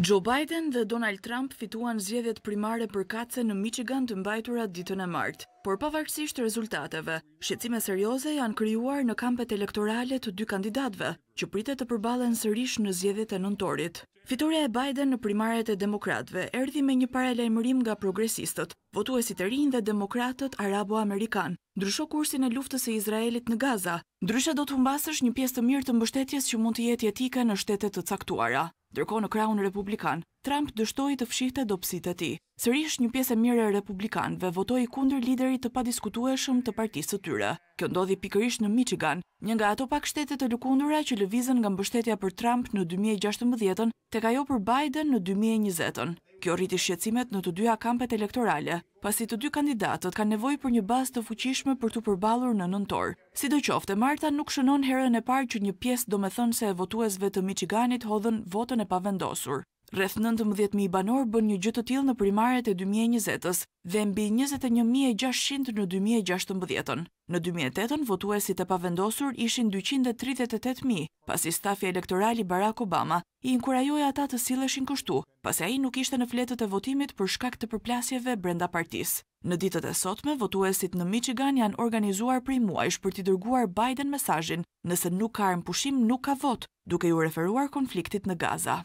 Joe Biden dhe Donald Trump fituan zgjedhjet primare për kace në Michigan të mbajtura ditën e martë, por pavarësisht rezultateve, shqecime serioze janë kryuar në kampet elektorale të dy kandidatve, që pritet të përbalen sërish në zgjedhjet e nëntorit. Fiturja e Biden në primaret e demokratve erdi me një paralajmërim nga progresistët, votuesit e rinë dhe demokratët arabo-amerikanë, ndrysho kursin e luftës e Izraelit në Gaza, ndrysha do të humbasësh një pjesë të mirë të mbështetjes që mund të jetë jetike në shtetet të caktuara. Dërko në kraun Republikan, Trump dështoj të fshihte do pësit e ti. Sërish një pjesë e mirë Republikan ve votoj kunder lideri të padiskutueshëm të partisë të tyre. Kjo ndodhi pikërish në Michigan, një nga ato pak shtetet të lukundura që lëvizën nga mbështetja për Trump në 2016-ën, të ka jo për Biden në 2020-ën. Kjo rriti shqecimet në të dy akampet elektorale, pasi të dy kandidatët ka nevoj për një bas të fuqishme për të përbalur në nëntor. Si do qofte, Marta nuk shënon herën e parë që një pjesë do me thënë se e votuesve të Michiganit hodhen votën e pavendosur rreth 19.000 banor bën një gjithë të tilë në primaret e 2020-ës dhe mbi 21.600 në 2016-ën. Në 2008-ën, votuesit e pavendosur ishin 238.000, pasi stafja elektorali Barack Obama i inkurajoja ata të sileshin kështu, pasi a i nuk ishte në fletët e votimit për shkakt të përplasjeve brenda partisë. Në ditët e sotme, votuesit në Michigan janë organizuar prej muajsh për t'i dërguar Biden mesajin nëse nuk ka rëmpushim nuk ka vot, duke ju referuar konfliktit në Gaza.